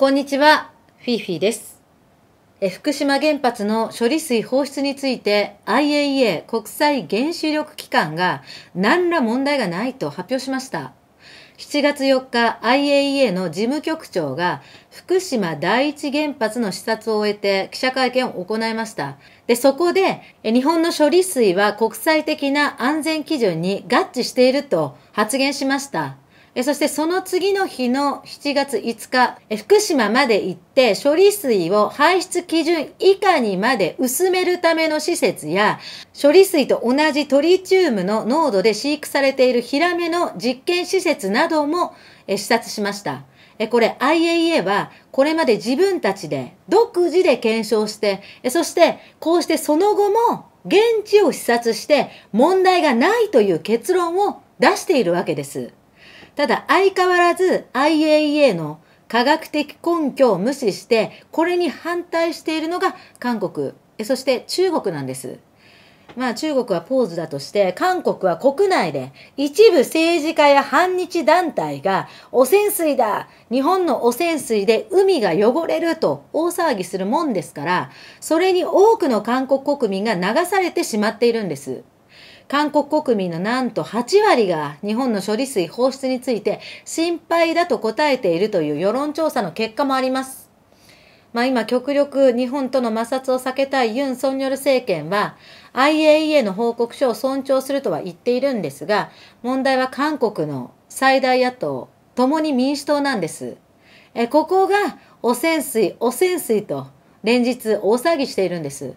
こんにちは、フィーフィーです。福島原発の処理水放出について IAEA 国際原子力機関が何ら問題がないと発表しました。7月4日 IAEA の事務局長が福島第一原発の視察を終えて記者会見を行いました。で、そこで日本の処理水は国際的な安全基準に合致していると発言しました。えそしてその次の日の7月5日え、福島まで行って処理水を排出基準以下にまで薄めるための施設や、処理水と同じトリチウムの濃度で飼育されているヒラメの実験施設などもえ視察しました。えこれ IAEA はこれまで自分たちで独自で検証して、えそしてこうしてその後も現地を視察して問題がないという結論を出しているわけです。ただ相変わらず IAEA の科学的根拠を無視して、これに反対しているのが韓国、そして中国なんです。まあ中国はポーズだとして、韓国は国内で一部政治家や反日団体が汚染水だ日本の汚染水で海が汚れると大騒ぎするもんですから、それに多くの韓国国民が流されてしまっているんです。韓国国民のなんと8割が日本の処理水放出について心配だと答えているという世論調査の結果もあります。まあ今極力日本との摩擦を避けたいユン・ソンニョル政権は IAEA の報告書を尊重するとは言っているんですが、問題は韓国の最大野党、共に民主党なんです。えここが汚染水、汚染水と連日大騒ぎしているんです。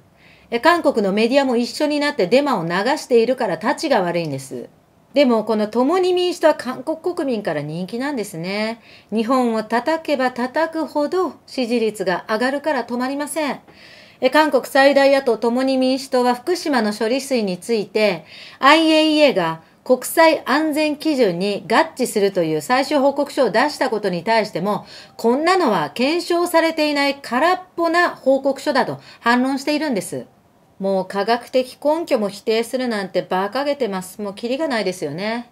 韓国のメディアも一緒になってデマを流しているからたちが悪いんです。でもこの共に民主党は韓国国民から人気なんですね。日本を叩けば叩くほど支持率が上がるから止まりません。韓国最大野党共に民主党は福島の処理水について IAEA が国際安全基準に合致するという最終報告書を出したことに対しても、こんなのは検証されていない空っぽな報告書だと反論しているんです。もう科学的根拠も否定するなんて馬鹿げてます。もうキリがないですよね。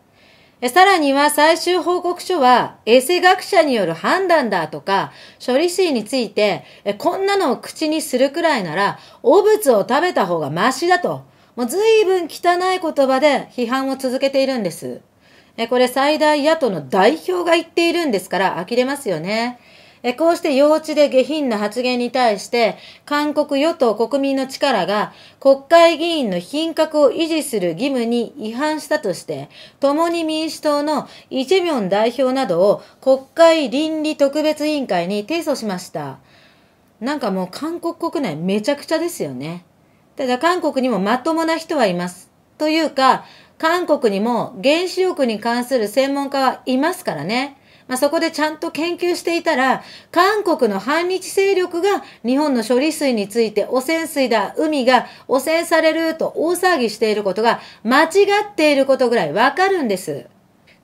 さらには最終報告書は衛生学者による判断だとか処理水についてこんなのを口にするくらいなら汚物を食べた方がマシだともう随分汚い言葉で批判を続けているんです。これ最大野党の代表が言っているんですから呆れますよね。えこうして幼稚で下品な発言に対して、韓国与党国民の力が国会議員の品格を維持する義務に違反したとして、共に民主党のイ・ジェミョン代表などを国会倫理特別委員会に提訴しました。なんかもう韓国国内めちゃくちゃですよね。ただ韓国にもまともな人はいます。というか、韓国にも原子力に関する専門家はいますからね。まあ、そこでちゃんと研究していたら、韓国の反日勢力が日本の処理水について汚染水だ、海が汚染されると大騒ぎしていることが間違っていることぐらいわかるんです。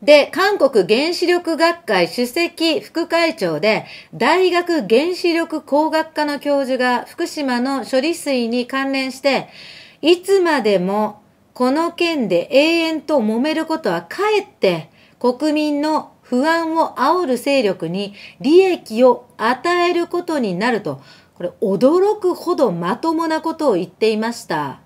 で、韓国原子力学会主席副会長で、大学原子力工学科の教授が福島の処理水に関連して、いつまでもこの件で永遠と揉めることはかえって国民の不安を煽る勢力に利益を与えることになると、これ驚くほどまともなことを言っていました。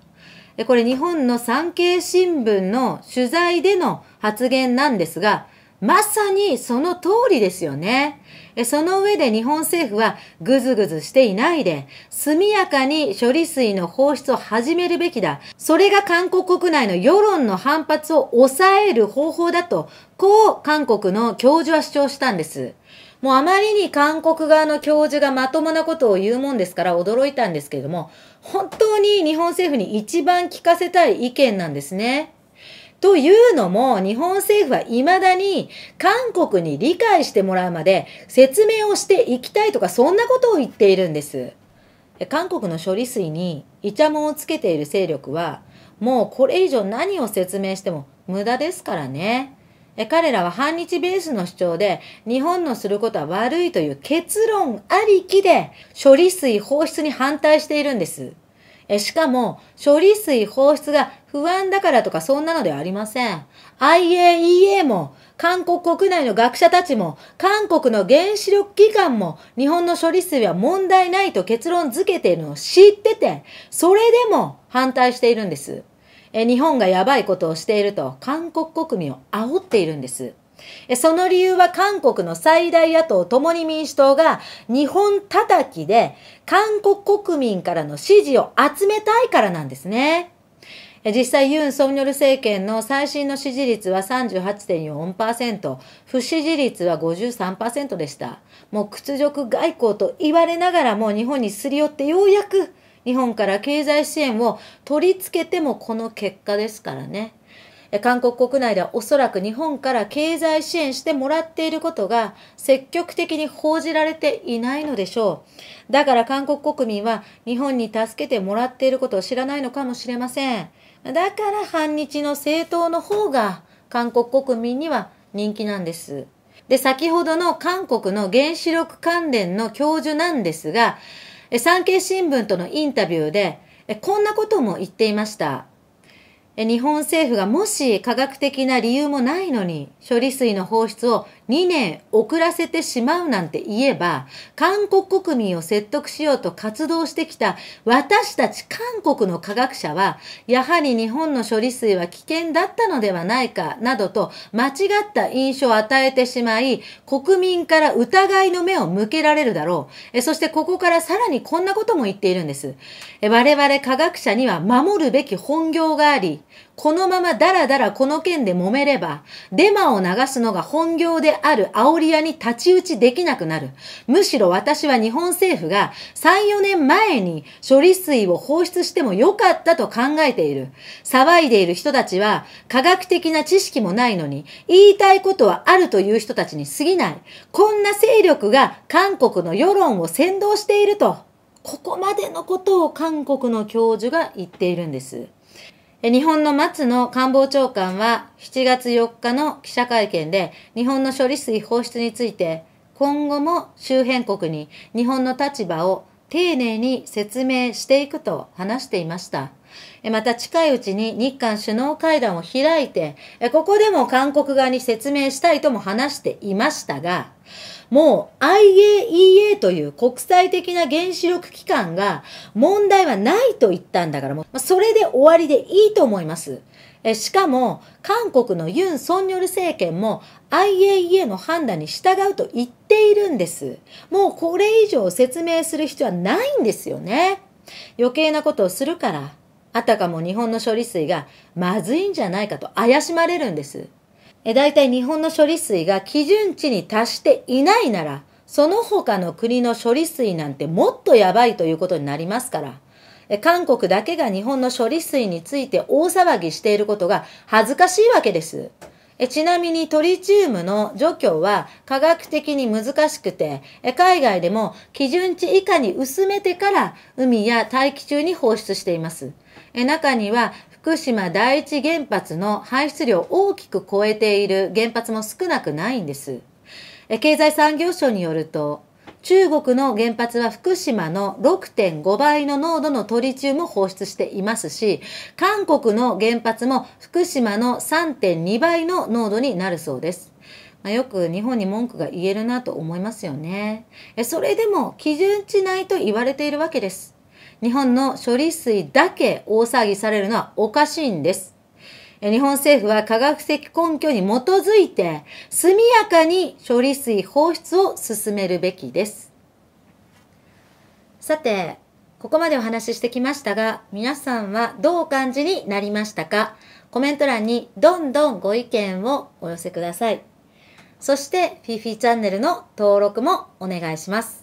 これ日本の産経新聞の取材での発言なんですが、まさにその通りですよね。その上で日本政府はぐずぐずしていないで、速やかに処理水の放出を始めるべきだ。それが韓国国内の世論の反発を抑える方法だと、こう韓国の教授は主張したんです。もうあまりに韓国側の教授がまともなことを言うもんですから驚いたんですけれども、本当に日本政府に一番聞かせたい意見なんですね。というのも、日本政府は未だに韓国に理解してもらうまで説明をしていきたいとか、そんなことを言っているんです。韓国の処理水にイチャモンをつけている勢力は、もうこれ以上何を説明しても無駄ですからね。彼らは反日ベースの主張で日本のすることは悪いという結論ありきで処理水放出に反対しているんです。えしかも、処理水放出が不安だからとかそんなのではありません。IAEA も、韓国国内の学者たちも、韓国の原子力機関も、日本の処理水は問題ないと結論付けているのを知ってて、それでも反対しているんです。え日本がやばいことをしていると、韓国国民を煽っているんです。その理由は韓国の最大野党共に民主党が日本叩きで韓国国民からの支持を集めたいからなんですね。実際ユン・ソンニョル政権の最新の支持率は38.4%、不支持率は53%でした。もう屈辱外交と言われながらも日本にすり寄ってようやく日本から経済支援を取り付けてもこの結果ですからね。韓国国内ではおそらく日本から経済支援してもらっていることが積極的に報じられていないのでしょう。だから韓国国民は日本に助けてもらっていることを知らないのかもしれません。だから反日の政党の方が韓国国民には人気なんです。で、先ほどの韓国の原子力関連の教授なんですが、産経新聞とのインタビューで、こんなことも言っていました。日本政府がもし科学的な理由もないのに処理水の放出を2年遅らせてしまうなんて言えば、韓国国民を説得しようと活動してきた私たち韓国の科学者は、やはり日本の処理水は危険だったのではないかなどと間違った印象を与えてしまい、国民から疑いの目を向けられるだろう。えそしてここからさらにこんなことも言っているんです。え我々科学者には守るべき本業があり、このままだらだらこの件で揉めれば、デマを流すのが本業である煽り屋に太刀打ちできなくなる。むしろ私は日本政府が3、4年前に処理水を放出してもよかったと考えている。騒いでいる人たちは科学的な知識もないのに、言いたいことはあるという人たちに過ぎない。こんな勢力が韓国の世論を先導していると。ここまでのことを韓国の教授が言っているんです。日本の松野官房長官は7月4日の記者会見で日本の処理水放出について今後も周辺国に日本の立場を丁寧に説明していくと話していました。また近いうちに日韓首脳会談を開いて、ここでも韓国側に説明したいとも話していましたが、もう IAEA という国際的な原子力機関が問題はないと言ったんだからもう、それで終わりでいいと思います。えしかも、韓国のユン・ソンニョル政権も IAEA の判断に従うと言っているんです。もうこれ以上説明する必要はないんですよね。余計なことをするから。あたかも日本の処理水がまずいんじゃないかと怪しまれるんです。え大体日本の処理水が基準値に達していないなら、その他の国の処理水なんてもっとやばいということになりますから、韓国だけが日本の処理水について大騒ぎしていることが恥ずかしいわけです。ちなみにトリチウムの除去は科学的に難しくて海外でも基準値以下に薄めてから海や大気中に放出しています。え中には福島第一原発の排出量を大きく超えている原発も少なくないんです。え経済産業省によると、中国の原発は福島の6.5倍の濃度のトリチウムを放出していますし、韓国の原発も福島の3.2倍の濃度になるそうです。まあ、よく日本に文句が言えるなと思いますよね。それでも基準値内と言われているわけです。日本の処理水だけ大騒ぎされるのはおかしいんです。日本政府は科学的根拠に基づいて速やかに処理水放出を進めるべきです。さて、ここまでお話ししてきましたが、皆さんはどうお感じになりましたかコメント欄にどんどんご意見をお寄せください。そして、フィフィチャンネルの登録もお願いします。